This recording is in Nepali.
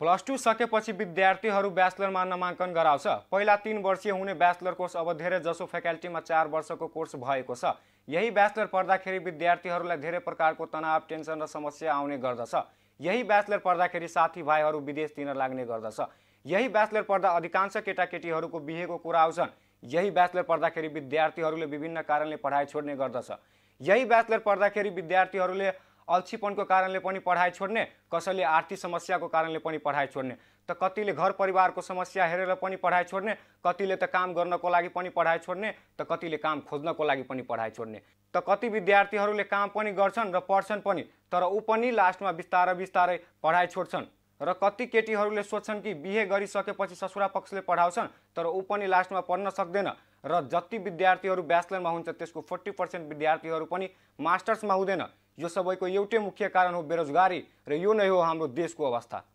प्लस टू सकेपछि विद्यार्थीहरू ब्याचलरमा नामाङ्कन गराउँछ पहिला तिन वर्षीय हुने ब्याचलर कोर्स अब धेरै जसो फ्याकल्टीमा चार वर्षको कोर्स भएको छ यही ब्याचलर पढ्दाखेरि विद्यार्थीहरूलाई धेरै प्रकारको तनाव टेन्सन र समस्या आउने गर्दछ यही ब्याचलर पढ्दाखेरि साथीभाइहरू विदेश दिन लाग्ने गर्दछ यही ब्याचलर पढ्दा अधिकांश केटाकेटीहरूको बिहेको कुरा आउँछन् यही ब्याचलर पढ्दाखेरि विद्यार्थीहरूले विभिन्न कारणले पढाइ छोड्ने गर्दछ यही ब्याचलर पढ्दाखेरि विद्यार्थीहरूले अल्छीपनको कारणले पनि पढाइ छोड्ने कसैले आर्थिक समस्याको कारणले पनि पढाइ छोड्ने त कतिले घर परिवारको समस्या हेरेर पनि पढाइ छोड्ने कतिले त काम गर्नको लागि पनि पढाइ छोड्ने त कतिले काम खोज्नको लागि पनि पढाइ छोड्ने त कति विद्यार्थीहरूले काम पनि गर्छन् र पढ्छन् पनि तर ऊ पनि लास्टमा बिस्तारै बिस्तारै पढाइ छोड्छन् र कति केटीहरूले सोध्छन् कि बिहे गरिसकेपछि ससुरा पक्षले पढाउँछन् तर ऊ पनि लास्टमा पढ्न सक्दैन र जति विद्यार्थीहरू ब्याचलरमा हुन्छ त्यसको फोर्टी पर्सेन्ट विद्यार्थीहरू पनि मास्टर्समा हुँदैन यो सबैको एउटै मुख्य कारण हो बेरोजगारी र यो नै हो हाम्रो देशको अवस्था